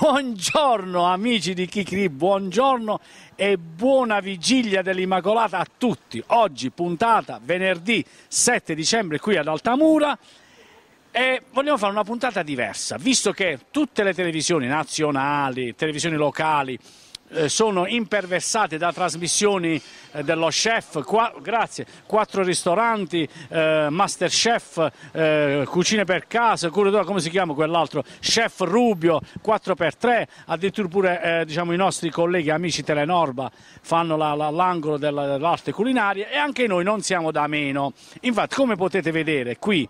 Buongiorno amici di Kikri, buongiorno e buona vigilia dell'Immacolata a tutti. Oggi puntata venerdì 7 dicembre qui ad Altamura e vogliamo fare una puntata diversa, visto che tutte le televisioni nazionali, televisioni locali, eh, sono imperversate da trasmissioni eh, dello chef, qua, grazie, quattro ristoranti, eh, master chef, eh, cucine per casa, curatore, come si chiama quell'altro, chef Rubio, 4x3, addirittura pure eh, diciamo, i nostri colleghi, amici Telenorba fanno l'angolo la, la, dell'arte culinaria e anche noi non siamo da meno. Infatti come potete vedere qui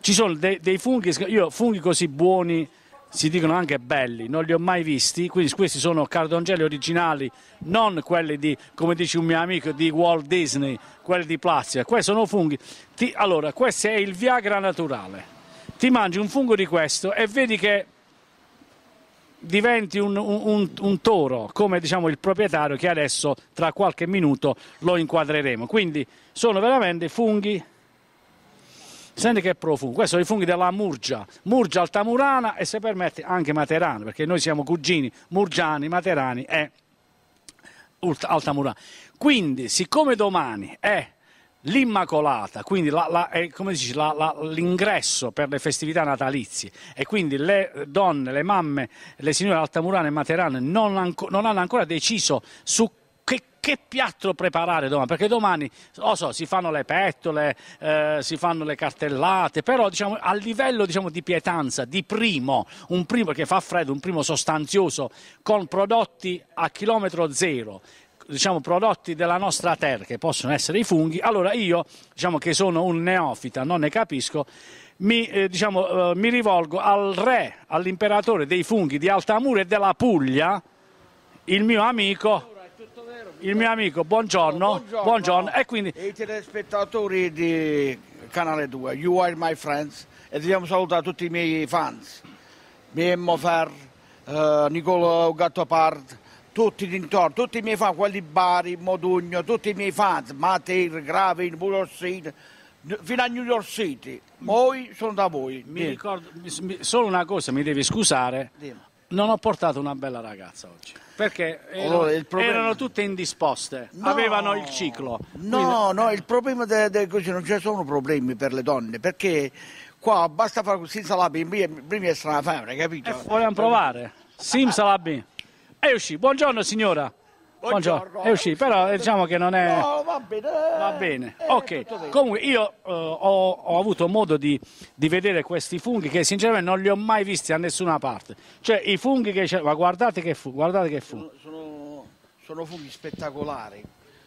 ci sono de, dei funghi, io funghi così buoni, si dicono anche belli, non li ho mai visti, quindi questi sono cardongeli originali, non quelli di, come dice un mio amico, di Walt Disney, quelli di Plastia, questi sono funghi. Ti, allora, questo è il Viagra naturale. Ti mangi un fungo di questo e vedi che diventi un, un, un, un, toro, come diciamo il proprietario che adesso tra qualche minuto lo inquadreremo. Quindi sono veramente funghi senti che profumo, questi sono i funghi della Murgia, Murgia Altamurana e se permetti anche Materano, perché noi siamo cugini, Murgiani, Materani e Altamurana. Quindi, siccome domani è l'Immacolata, quindi l'ingresso per le festività natalizie e quindi le donne, le mamme, le signore altamurane e materane non, non hanno ancora deciso su che piatto preparare domani, perché domani oh, so, si fanno le pettole, eh, si fanno le cartellate, però diciamo, a livello diciamo, di pietanza, di primo, un primo che fa freddo, un primo sostanzioso con prodotti a chilometro zero, diciamo, prodotti della nostra terra che possono essere i funghi, allora io diciamo che sono un neofita, non ne capisco, mi, eh, diciamo, eh, mi rivolgo al re, all'imperatore dei funghi di Altamura e della Puglia, il mio amico il mio amico, buongiorno, oh, buongiorno. buongiorno. E quindi... I telespettatori di Canale 2, You Are My Friends, e dobbiamo salutare tutti i miei fans, Miemmo Fer, eh, Nicolò Gattopard, tutti d'intorno, tutti i miei fan, quelli di Bari, Modugno, tutti i miei fans, Mater, Gravin, Bulorsin, fino a New York City. Voi sono da voi. Mi ricordo, mi, solo una cosa, mi devi scusare, Dì. non ho portato una bella ragazza oggi. Perché oh, erano, allora, problema... erano tutte indisposte, no, avevano il ciclo. No, Quindi... no, il problema è così non ci sono problemi per le donne, perché qua basta fare così salabi, prima è stata la fame, capito? Eh, vogliamo provare. Sim salabi. E uscì, buongiorno signora. Buongiorno. Buongiorno. È uscì, però diciamo che non è... No, va bene. Va bene. Eh, ok. Comunque io eh, ho, ho, avuto modo di, di, vedere questi funghi che sinceramente non li ho mai visti a nessuna parte. Cioè i funghi che c'è, ma guardate che funghi, guardate che funghi. Sono, sono, sono funghi spettacolari.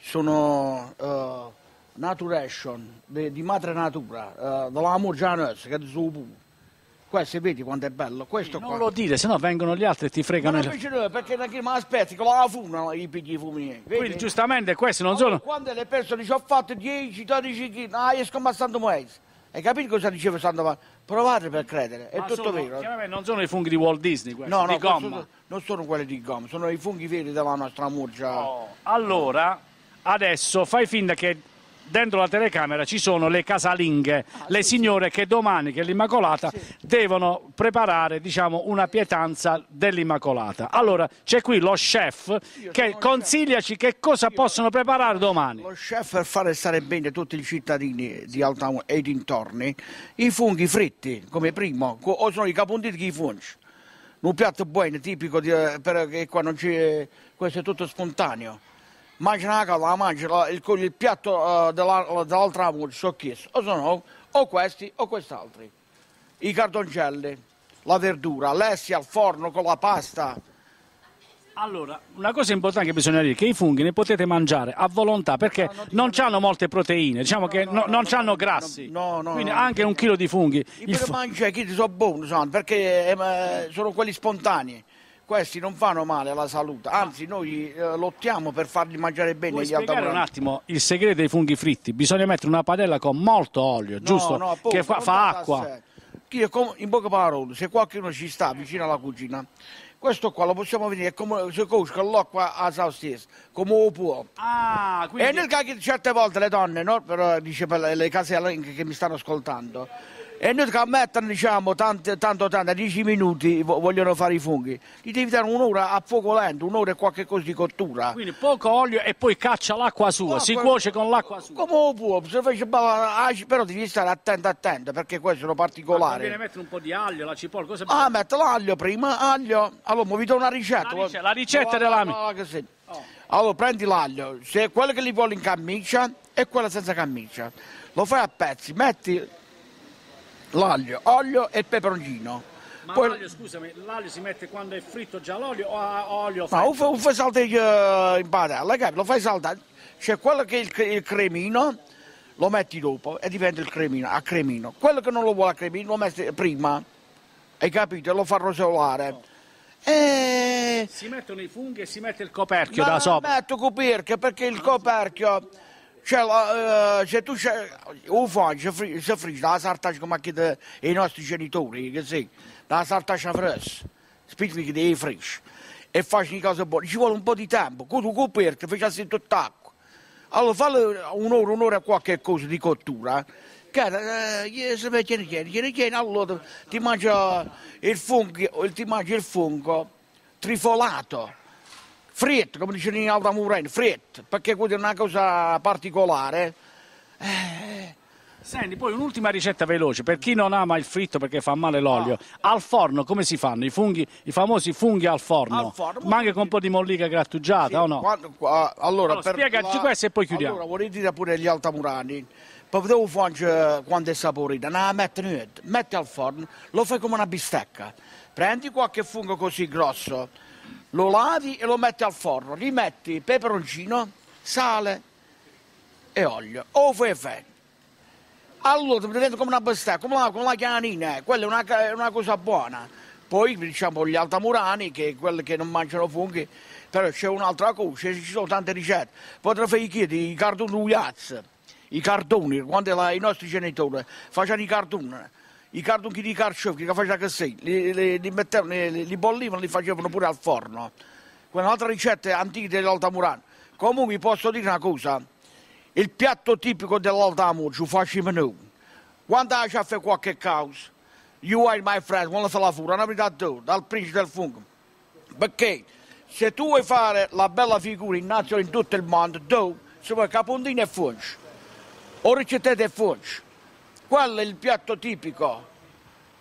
Sono uh, naturation, di, di madre natura, uh, eh, dell'amo già nostra, che è questo vedi quanto è bello questo non qua. lo dire sennò vengono gli altri e ti fregano ma non il... perché da chi prima aspetti con la funa i pigli fumi quindi giustamente questi non allora, sono quando le persone ci ho fatto 10 12 kg ah esco ma santo Moese hai capito cosa diceva Santo Paolo? Provate per credere, è ma tutto sono, vero. Non sono i funghi di Walt Disney, questi, no, no, di gomma. Sono, non sono quelli di gomma, sono i funghi veri della nostra murgia. Oh. Allora, adesso fai finta che dentro la telecamera ci sono le casalinghe, ah, le sì, signore sì. che domani, che è l'Immacolata, sì. devono preparare diciamo, una pietanza dell'Immacolata. Allora c'è qui lo chef Io che consigliaci che cosa Io possono preparare domani. Lo chef per fare stare bene tutti i cittadini di Altamont e dintorni, i funghi fritti come primo, o sono i caponditi che i funghi un piatto buono, tipico, di, eh, però che qua non c'è, eh, questo è tutto spontaneo macinata la macina, il, il piatto uh, della, dell'altra voce ho chiesto, o sono o questi o quest'altri. I cardoncelli, la verdura, l'essi al forno con la pasta. Allora, una cosa importante che bisogna dire è che i funghi ne potete mangiare a volontà perché no, non, non hanno molte proteine, diciamo no, che no, non hanno grassi. No, no, Quindi anche un chilo di funghi. I per fu- mangiare chi sono buoni, sono, perché eh, sono quelli spontanei questi non fanno male alla salute, anzi noi eh, lottiamo per farli mangiare bene Puoi gli altamuranti. un attimo il segreto dei funghi fritti, bisogna mettere una padella con molto olio, giusto? No, appunto, che fa, fa acqua. in poche parole, se qualcuno ci sta vicino alla cucina, questo qua lo possiamo venire come se cosca l'acqua a se stesso, come può. Ah, quindi... E nel caso certe volte le donne, no? Però dice per le case che mi stanno ascoltando, e noi che ammettono diciamo tanto tanto, tanto 10 minuti vogliono fare i funghi, gli devi dare un'ora a fuoco lento, un'ora e qualche cosa di cottura. Quindi poco olio e poi caccia l'acqua sua, si cuoce con l'acqua sua. Come può, se fece ah, però devi stare attento attento perché questo è particolare. Conviene mettere un po' di aglio, la cipolla, cosa Ah, metto l'aglio prima, aglio. Allora, mi do una ricetta. La, ricetta, la ricetta dell'amico. Oh. Allora, prendi l'aglio, se quello che li vuole in camicia e quella senza camicia. Lo fai a pezzi, metti l'aglio, olio e peperoncino. Ma Poi... l'aglio, scusami, l'aglio si mette quando è fritto già l'olio o olio fa? No, lo fai saltare eh, in padella, capi? Lo fai saltare. C'è quello che è il, il, cremino, lo metti dopo e diventa il cremino, a cremino. Quello che non lo vuole a cremino lo metti prima, hai capito? Lo fa rosolare. No. Oh. E... Eh, si mettono i funghi e si mette il coperchio no, da sopra. metto coperchio perché il ah, coperchio c'è, la, uh, se tu c'è, uh, o fai, se, fri, se friggi, la sartaccia come anche de, i nostri genitori, che sei, la sartaccia fresca, spiegami che devi fresca, e fai una cosa buona, ci vuole un po' di tempo, con tu coperto, facessi tutto acqua. Allora fallo uh, un'ora, un'ora qualche cosa di cottura, cara, uh, eh, se vedi tieni, tieni, tieni, tieni, allora ti mangia il fungo, ti mangia il fungo trifolato fritto, come dice Rinaldo Mureno, fritto, perché questa è una cosa particolare. Eh. Senti, poi un'ultima ricetta veloce, per chi non ama il fritto perché fa male ah. l'olio, ah. al forno come si fanno i funghi, i famosi funghi al forno? Al forno Ma anche con un po' di mollica grattugiata sì, o no? Quando, allora, allora spiegaci la... questo e poi chiudiamo. Allora, vorrei dire pure agli altamurani, potevo fare eh, quando è saporita, no, metti niente, metti al forno, lo fai come una bistecca, prendi qualche fungo così grosso, lo lavi e lo metti al forno, rimetti peperoncino, sale e olio, ovo e fette. Allora, prendendo come una bastetta, come la, come la chianina, eh, quella è una, una, cosa buona. Poi diciamo gli altamurani, che quelli che non mangiano funghi, però c'è un'altra cosa, ci sono tante ricette. Potrei fare chiedere i cartoni uiazzi, i cartoni, quando la, i nostri genitori facevano i cartoni i carducchi di carciofi che faceva così, li, li, li, mettevano, li, li bollivano, li facevano pure al forno. Un'altra ricetta antica dell'Alta Murano. Comunque vi posso dire una cosa, il piatto tipico dell'Alta Murano ci facciamo noi. Quando ci ha fatto qualche causa, you are my friend, quando se la fura, una vita dal principe del fungo. Perché se tu vuoi fare la bella figura innanzi in tutto il mondo, tu se vuoi capontino e fungi, o ricettate e fungi. Quello è il piatto tipico.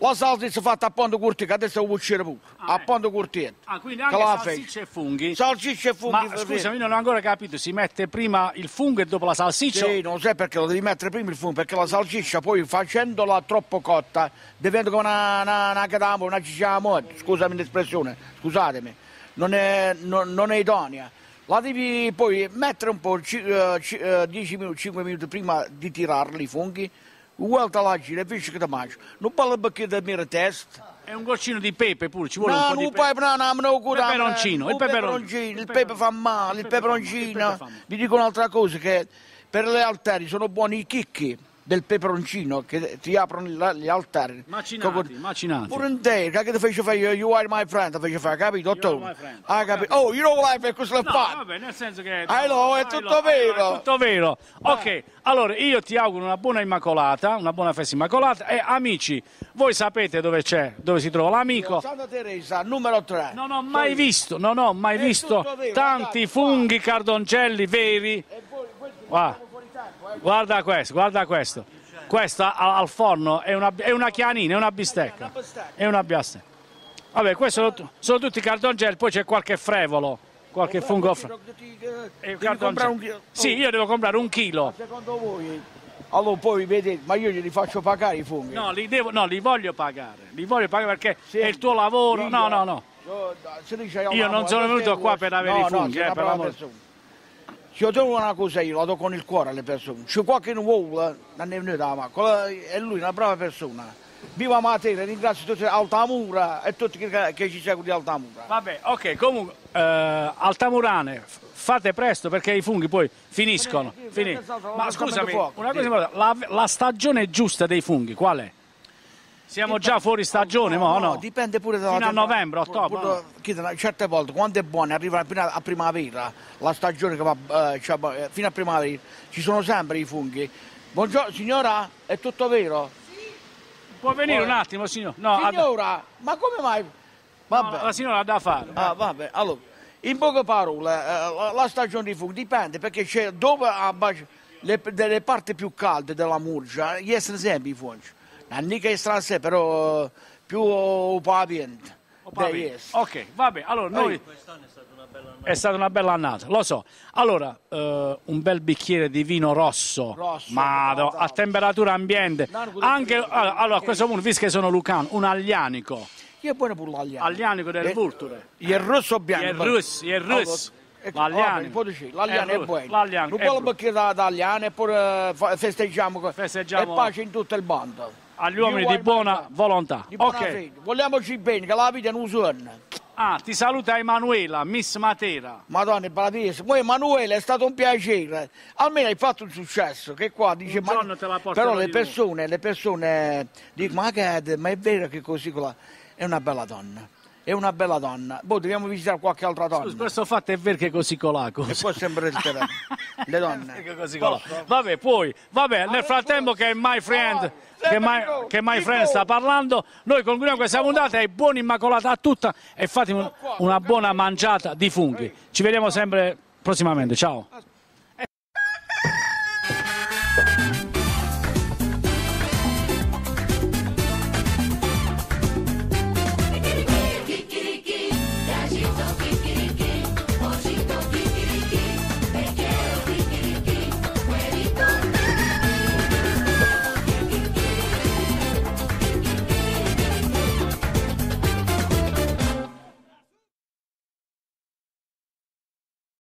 La salsiccia fatta a pondo curtico, adesso lo cucire pure, ah, a eh. Ponte curtietto. Ah, quindi anche salsiccia e funghi? Salsiccia e funghi. Ma scusa, io non ho ancora capito, si mette prima il fungo e dopo la salsiccia? Sì, non so perché lo devi mettere prima il fungo, perché la salsiccia poi facendola troppo cotta diventa come una, una, una cadamo, una cicciamo, scusami l'espressione, scusatemi, non è, non, non è idonea. La devi poi mettere un po', 10 minuti, 5 minuti prima di tirarli i funghi, uguale all'agile, pesce che da mangio. Non parla perché da mira testa. È un um goccino di pepe pure, ci vuole no, un po' di pepe. Pepe, no, no, no, no, il peperoncino, il peperoncino, il pepe fa male, il peperoncino. Vi dico un'altra cosa, che per le alteri sono buoni i chicchi del peperoncino che ti aprono gli altari. Macinati, macinati. Pure te, che ti fece fare you are my friend, ti fece fare, capito? You are Ah, capito? Oh, you know life è questo l'ha no, fatto. vabbè, nel senso che... no, ah, ah, è tutto ah, vero. È tutto vero. Ok, allora io ti auguro una buona immacolata, una buona festa immacolata e amici, voi sapete dove c'è, dove si trova l'amico. Santa Teresa, numero 3. Non ho mai visto, non ho mai visto tanti funghi cardoncelli veri. E voi, Guarda questo, guarda questo. Questo al forno è una, è una chianina, è una bistecca. È una bistecca. Vabbè, questo sono, sono, tutti cardongel, poi c'è qualche frevolo, qualche eh, fungo eh, frevolo. Eh, sì, io devo comprare un chilo. Secondo voi? Allora poi vedete, ma io gli faccio pagare i funghi? No, li, devo, no, li voglio pagare, li voglio pagare perché sì. è il tuo lavoro. Io, no, no, no. Io non sono venuto qua per avere no, i funghi, no, eh, per l'amore. Io trovo una cosa, io la do con il cuore alle persone. C'è qualcuno che vuole, non è venuto ma è lui una brava persona. Viva Matera, ringrazio tutti Altamura e tutti che, che ci seguono di Altamura. Vabbè, ok, comunque eh, Altamurane, fate presto perché i funghi poi finiscono. Finiscono. Ma scusami, una cosa la, la stagione giusta dei funghi qual è? Siamo dipende, già fuori stagione, no, oh, no? no dipende pure da... Fino a novembre, ottobre. No? Certe volte, quando è buona, arriva a primavera, la stagione che va eh, cioè, eh, fino a primavera, ci sono sempre i funghi. Buongiorno, signora, è tutto vero? Sì. Può venire Poi... un attimo, signor? no, signora? Ad... ma come mai? Vabbè. la signora ha da fare. Ah, vabbè, allora, in poche parole, eh, la stagione dei funghi dipende perché c'è dove abbaci, le, parti più calde della murgia, gli essere sempre i funghi. Nandikaistrasse, però più Upavient. Yes. Ok, vabbè, allora noi... Quest'anno è stata una bella annata. È stata una bella annata, lo so. Allora, eh, un bel bicchiere di vino rosso, rosso ma no, a temperatura ambiente. Anche, allora, a questo punto, visto che sono lucano, un aglianico. Io è buono pure l'aglianico. Aglianico del eh, vulture. Il eh, rosso o bianco. Il rosso, il rosso. Ecco, L'agliano eh, è buono. è buono. Un po' la bocchetta d'agliano e poi festeggiamo. Festeggiamo. E pace in tutto il mondo agli uomini di buona volontà. Di buona okay. Vogliamoci bene, che la vita non suona. Ah, ti saluta Emanuela, Miss Matera. Madonna, Paradise. Poi Emanuela è stato un piacere. Almeno hai fatto un successo, che qua dice... Ma... Però le persone, me. le persone eh, dicono, ma, che, ma è vero che così quella... È una bella donna è una bella donna. Boh, dobbiamo visitare qualche altra donna. Scusa, questo fatto è vero che così colaco. E poi sempre il telefono. le donne. Ecco, così oh. Vabbè, poi, vabbè, nel frattempo che my friend, che my, che my friend sta parlando, noi concludiamo questa puntata e buona immacolata a tutta e fatemi una buona mangiata di funghi. Ci vediamo sempre prossimamente, ciao.